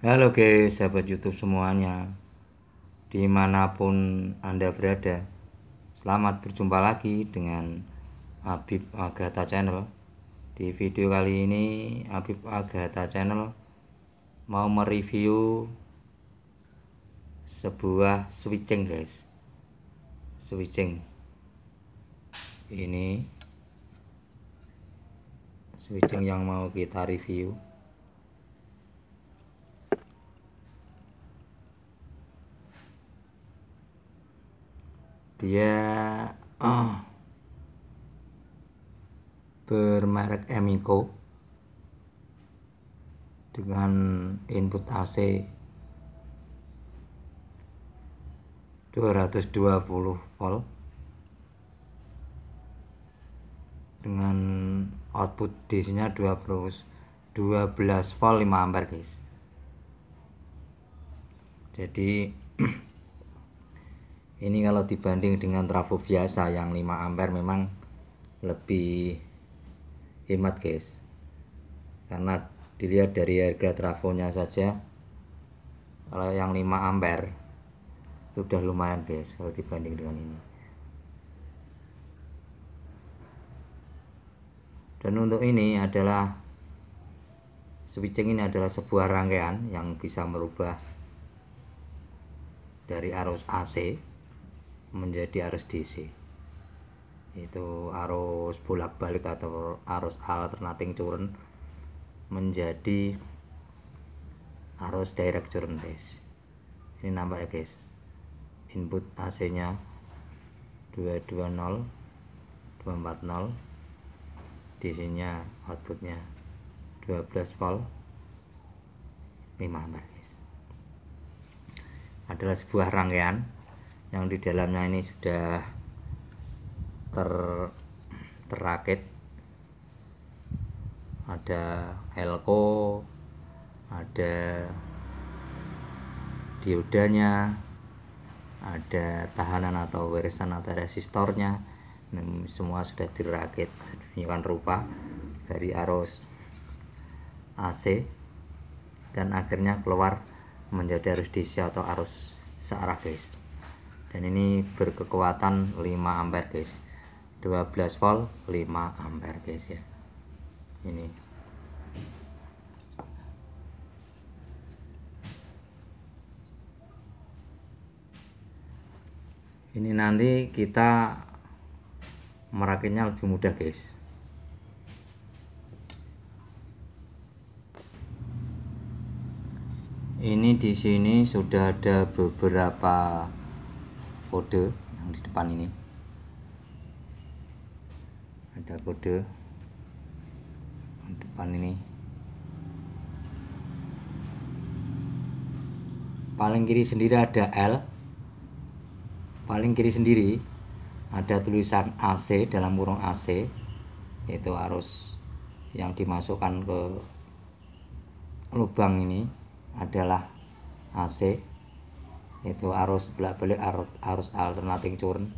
Halo guys, sahabat YouTube semuanya, dimanapun Anda berada, selamat berjumpa lagi dengan Abib Agatha Channel. Di video kali ini, Abib Agatha Channel mau mereview sebuah switching, guys. Switching ini switching yang mau kita review. dia oh, bermerek Emiko dengan input AC 220 volt dengan output DC-nya 20 12 volt 5 ampere guys. Jadi ini kalau dibanding dengan trafo biasa yang 5 ampere memang lebih hemat guys karena dilihat dari harga trafonya saja kalau yang 5 ampere itu udah lumayan guys kalau dibanding dengan ini dan untuk ini adalah switching ini adalah sebuah rangkaian yang bisa merubah dari arus AC menjadi arus DC itu arus bolak-balik atau arus alternating current menjadi arus direct current guys ini nampak ya guys input AC nya 220 240 DC nya outputnya 12 volt 5 ampere guys adalah sebuah rangkaian yang di dalamnya ini sudah ter terakit ada elko ada diodanya ada tahanan atau warisan atau resistornya semua sudah dirakit sedemikian rupa dari arus AC dan akhirnya keluar menjadi arus DC atau arus searah guys dan ini berkekuatan 5 ampere guys 12 volt 5 ampere guys ya ini ini nanti kita merakitnya lebih mudah guys ini di sini sudah ada beberapa kode yang di depan ini ada kode di depan ini paling kiri sendiri ada L paling kiri sendiri ada tulisan AC dalam kurung AC yaitu arus yang dimasukkan ke lubang ini adalah AC itu arus bolak-balik arus, arus alternating current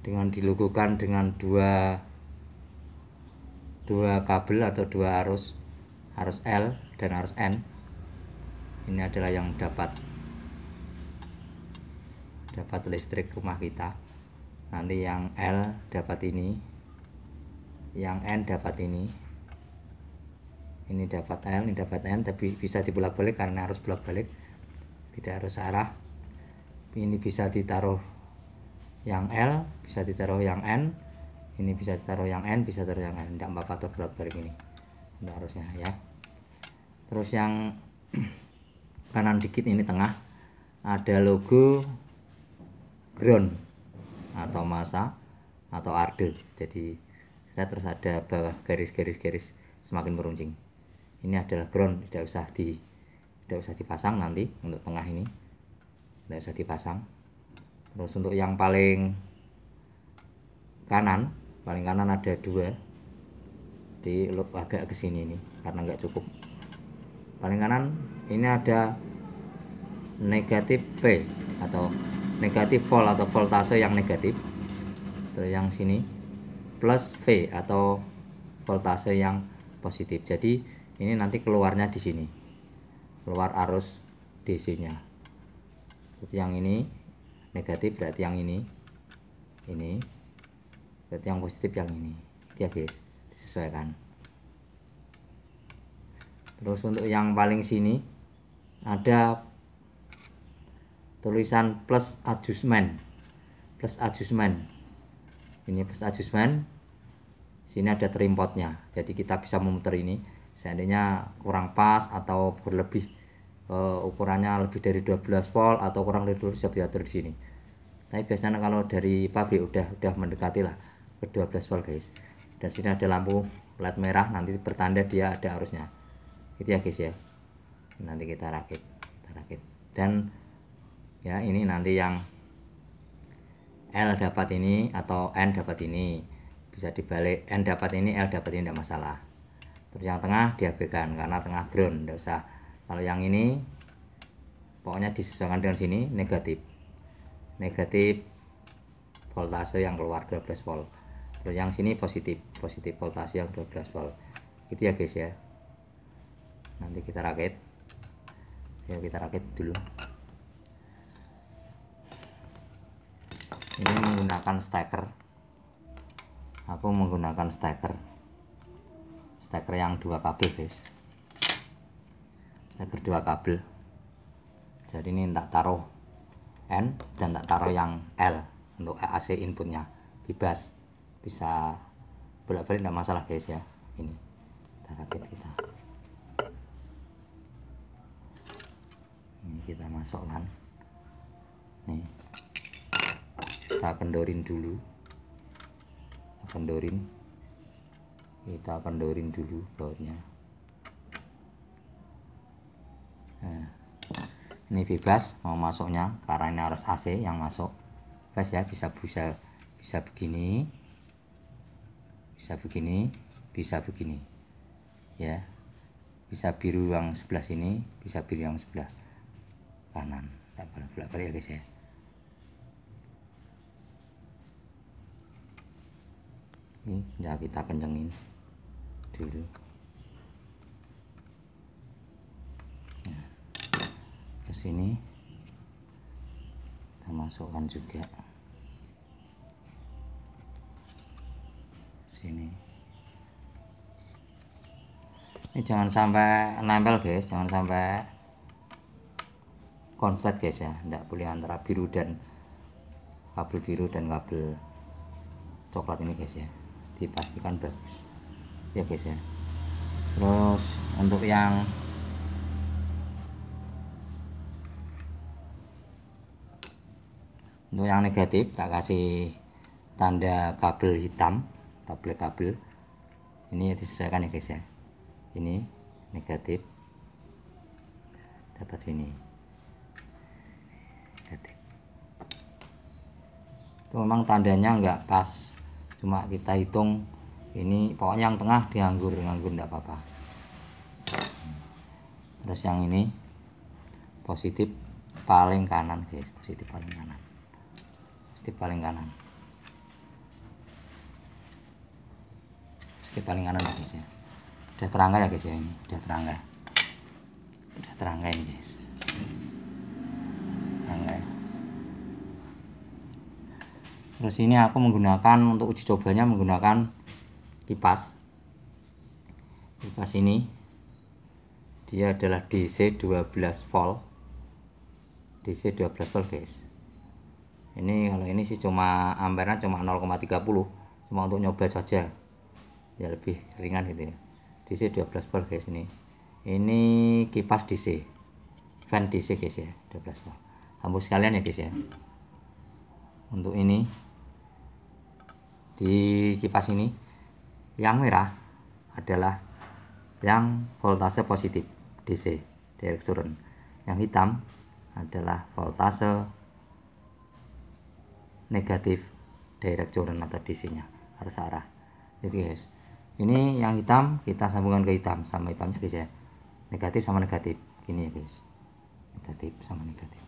dengan dilukukan dengan dua dua kabel atau dua arus arus L dan arus N ini adalah yang dapat dapat listrik rumah kita nanti yang L dapat ini yang N dapat ini ini dapat L ini dapat N tapi bisa dibolak-balik karena harus bolak-balik tidak harus arah ini bisa ditaruh yang L bisa ditaruh yang N ini bisa ditaruh yang N bisa ditaruh yang N tidak apa-apa terbolak bolak-balik ini tidak harusnya ya terus yang kanan dikit ini tengah ada logo ground atau masa atau arde jadi terus ada bawah garis-garis-garis semakin meruncing ini adalah ground tidak usah di tidak usah dipasang nanti untuk tengah ini tidak usah dipasang terus untuk yang paling kanan paling kanan ada dua di loop agak ke sini ini karena nggak cukup paling kanan ini ada negatif V atau negatif volt atau voltase yang negatif terus yang sini plus V atau voltase yang positif jadi ini nanti keluarnya di sini keluar arus DC nya berarti yang ini negatif berarti yang ini ini berarti yang positif yang ini ya guys disesuaikan terus untuk yang paling sini ada tulisan plus adjustment plus adjustment ini plus adjustment sini ada trim jadi kita bisa memutar ini seandainya kurang pas atau berlebih uh, ukurannya lebih dari 12 volt atau kurang dari 12 bisa diatur di sini tapi biasanya kalau dari pabrik udah udah mendekati lah ke 12 volt guys dan sini ada lampu led merah nanti bertanda dia ada arusnya itu ya guys ya nanti kita rakit kita rakit dan ya ini nanti yang L dapat ini atau N dapat ini bisa dibalik N dapat ini L dapat ini tidak masalah terus yang tengah diabaikan karena tengah ground tidak usah kalau yang ini pokoknya disesuaikan dengan sini negatif negatif voltase yang keluar 12 volt terus yang sini positif positif voltase yang 12 volt itu ya guys ya nanti kita rakit ya kita rakit dulu ini menggunakan steker aku menggunakan steker steker yang dua kabel guys steker dua kabel jadi ini tak taruh N dan tak taruh yang L untuk AC inputnya bebas bisa bolak-balik tidak masalah guys ya ini kita rakit kita ini kita masukkan nih kita kendorin dulu kita kendorin kita kendorin dulu bautnya nah, ini bebas mau masuknya karena ini harus AC yang masuk bebas ya bisa bisa bisa begini bisa begini bisa begini ya bisa biru yang sebelah sini bisa biru yang sebelah kanan tak bolak-balik ya guys ya ini ya kita kencengin dulu ya. ke sini kita masukkan juga sini ini jangan sampai nempel guys jangan sampai konslet guys ya tidak boleh antara biru dan kabel biru dan kabel coklat ini guys ya dipastikan bagus ya guys ya terus untuk yang untuk yang negatif tak kasih tanda kabel hitam tablet kabel ini disesuaikan ya guys ya ini negatif dapat sini negatif itu memang tandanya enggak pas cuma kita hitung ini pokoknya yang tengah dianggur nganggur tidak apa-apa terus yang ini positif paling kanan guys positif paling kanan positif paling kanan positif paling kanan ya guys ya udah terangga ya guys ya ini udah terangga udah terangga ini guys terangga terus ini aku menggunakan untuk uji cobanya menggunakan kipas kipas ini dia adalah DC 12 volt DC 12 volt guys ini kalau ini sih cuma ampernya cuma 0,30 cuma untuk nyoba saja ya lebih ringan gitu ya DC 12 volt guys ini ini kipas DC fan DC guys ya 12 volt kamu sekalian ya guys ya untuk ini di kipas ini yang merah adalah yang voltase positif DC direct current. Yang hitam adalah voltase negatif direct current atau DC-nya harus arah. Jadi guys, ini yang hitam kita sambungkan ke hitam sama hitamnya guys ya. Negatif sama negatif. Gini ya guys. Negatif sama negatif.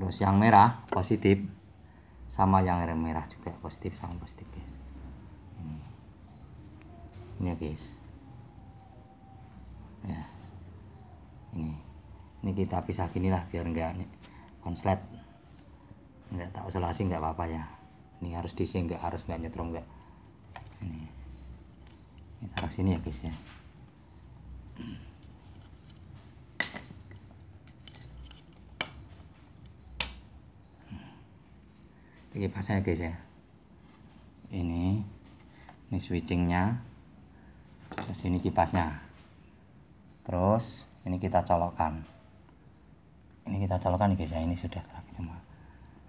Terus yang merah positif sama yang merah juga positif sama positif guys ini ini ya guys ya ini ini kita pisah gini lah biar enggak konslet enggak tak selasih enggak apa-apa ya ini harus di sini enggak harus enggak nyetrum enggak ini kita taruh sini ya guys ya kipas ya guys ya ini ini switchingnya terus ini kipasnya terus ini kita colokan, ini kita colokan ya guys ya ini sudah terapi semua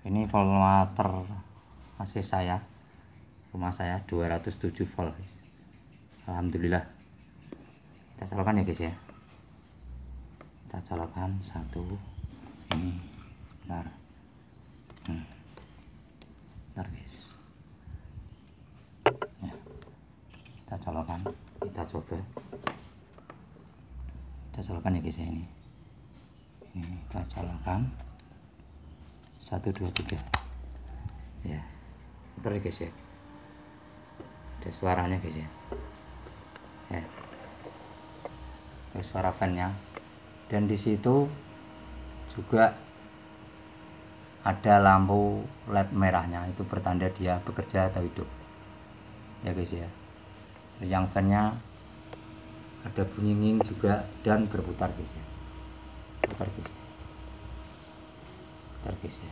ini voltmeter AC saya rumah saya 207 volt guys. Alhamdulillah kita colokan ya guys ya kita colokan satu ini benar hmm bentar guys ya, kita colokan kita coba kita colokan ya guys ya ini ini kita colokan satu dua tiga ya bentar ya guys ya ada suaranya guys ya ya ada suara fannya dan disitu juga ada lampu led merahnya itu bertanda dia bekerja atau hidup ya guys ya yang fannya ada bunyi nging juga dan berputar guys ya putar guys ya. putar guys ya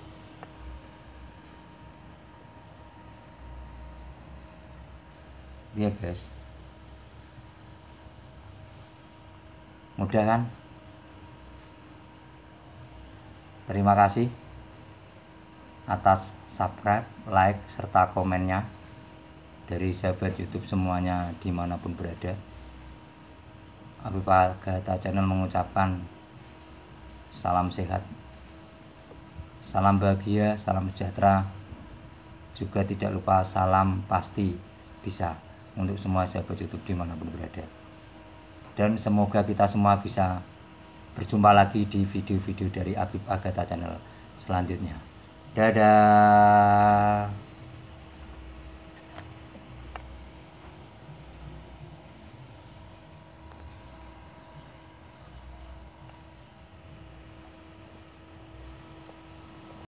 ya guys mudah kan terima kasih atas subscribe, like, serta komennya dari sahabat YouTube semuanya dimanapun berada. Habib Agata Channel mengucapkan salam sehat, salam bahagia, salam sejahtera, juga tidak lupa salam pasti bisa untuk semua sahabat YouTube dimanapun berada. Dan semoga kita semua bisa berjumpa lagi di video-video dari Abip Agata Channel selanjutnya. Dadah.